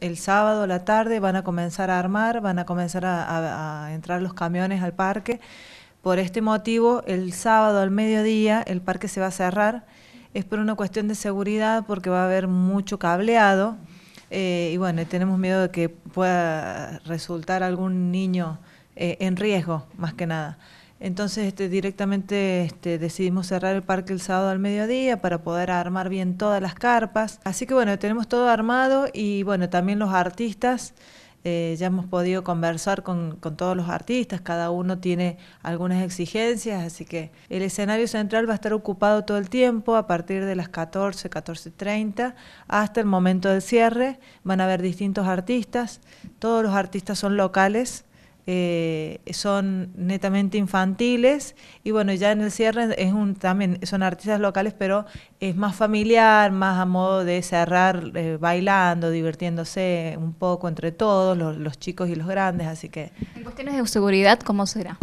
el sábado a la tarde van a comenzar a armar, van a comenzar a, entrar los camiones al parque. Por este motivo, el sábado al mediodía el parque se va a cerrar. Es por una cuestión de seguridad porque va a haber mucho cableado eh, y bueno, tenemos miedo de que pueda resultar algún niño eh, en riesgo, más que nada. Entonces este, directamente este, decidimos cerrar el parque el sábado al mediodía para poder armar bien todas las carpas. Así que bueno, tenemos todo armado y bueno, también los artistas. Eh, ya hemos podido conversar con, con, todos los artistas, cada uno tiene algunas exigencias, así que el escenario central va a estar ocupado todo el tiempo, a partir de las 14, 14.30, hasta el momento del cierre. Van a haber distintos artistas, todos los artistas son locales, eh, son netamente infantiles y bueno, ya en el cierre es un, también son artistas locales, pero es más familiar, más a modo de cerrar eh, bailando, divirtiéndose un poco entre todos, los, los, chicos y los grandes, así que... En cuestiones de seguridad, ¿cómo será?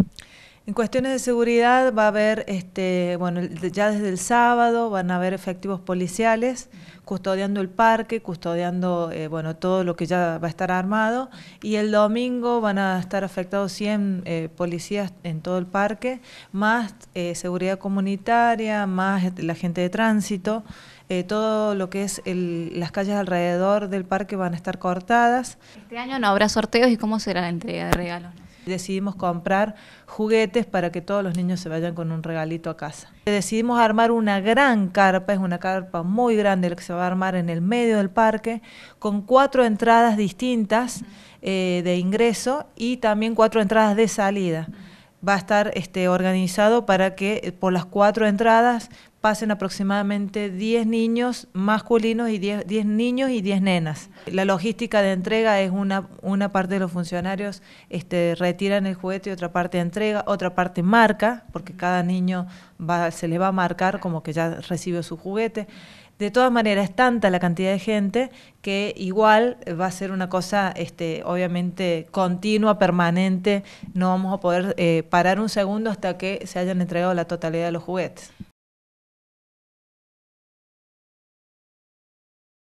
En cuestiones de seguridad va a haber, este, bueno, ya desde el sábado van a haber efectivos policiales custodiando el parque, custodiando, eh, bueno, todo lo que ya va a estar armado y el domingo van a estar afectados 100 eh, policías en todo el parque, más eh, seguridad comunitaria, más la gente de tránsito, todo lo que es las calles alrededor del parque van a estar cortadas. Este año no habrá sorteos y cómo será la entrega de regalos. Decidimos comprar juguetes para que todos los niños se vayan con un regalito a casa. Decidimos armar una gran carpa, es una carpa muy grande la que se va a armar en el medio del parque, con cuatro entradas distintas eh, de ingreso y también cuatro entradas de salida va a estar este, organizado para que eh, por las cuatro entradas pasen aproximadamente 10 niños masculinos y 10, niños y 10 nenas. La logística de entrega es una, una parte de los funcionarios este, retiran el juguete y otra parte entrega, otra parte marca, porque cada niño va, se le va a marcar como que ya recibió su juguete. De todas maneras, es tanta la cantidad de gente que igual va a ser una cosa, este, obviamente, continua, permanente. No vamos a poder eh, parar un segundo hasta que se hayan entregado la totalidad de los juguetes.